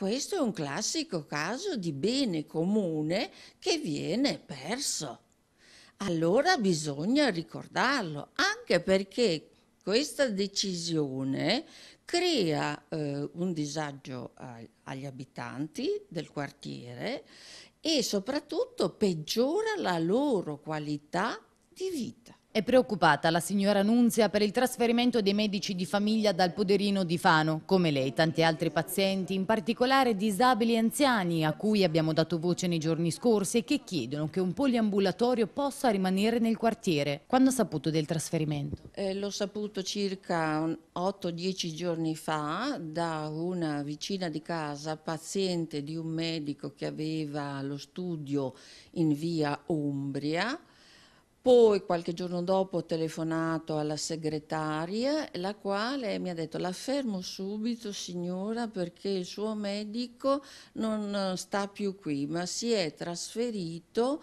Questo è un classico caso di bene comune che viene perso. Allora bisogna ricordarlo, anche perché questa decisione crea eh, un disagio ag agli abitanti del quartiere e soprattutto peggiora la loro qualità di vita. È preoccupata la signora Nunzia per il trasferimento dei medici di famiglia dal poderino di Fano, come lei tanti altri pazienti, in particolare disabili e anziani, a cui abbiamo dato voce nei giorni scorsi e che chiedono che un poliambulatorio possa rimanere nel quartiere. Quando ha saputo del trasferimento? Eh, l'ho saputo circa 8-10 giorni fa da una vicina di casa, paziente di un medico che aveva lo studio in via Umbria, poi qualche giorno dopo ho telefonato alla segretaria, la quale mi ha detto la fermo subito signora perché il suo medico non sta più qui, ma si è trasferito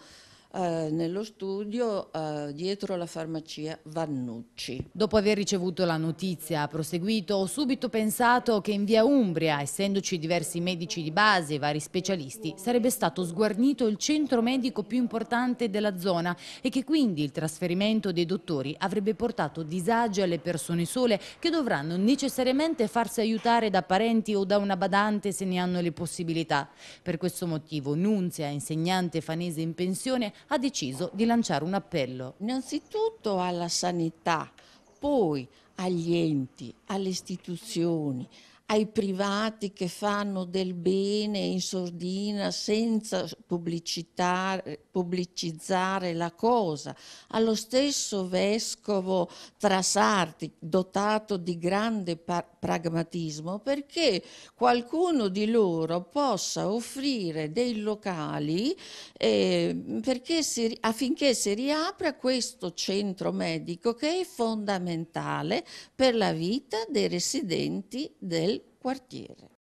eh, nello studio eh, dietro la farmacia Vannucci. Dopo aver ricevuto la notizia, ha proseguito, ho subito pensato che in via Umbria, essendoci diversi medici di base e vari specialisti, sarebbe stato sguarnito il centro medico più importante della zona e che quindi il trasferimento dei dottori avrebbe portato disagio alle persone sole che dovranno necessariamente farsi aiutare da parenti o da una badante se ne hanno le possibilità. Per questo motivo Nunzia, insegnante fanese in pensione, ha deciso di lanciare un appello. Innanzitutto alla sanità, poi agli enti, alle istituzioni, ai privati che fanno del bene in sordina senza pubblicizzare la cosa, allo stesso vescovo Trasarti dotato di grande pragmatismo perché qualcuno di loro possa offrire dei locali eh, si, affinché si riapra questo centro medico che è fondamentale per la vita dei residenti del quartiere.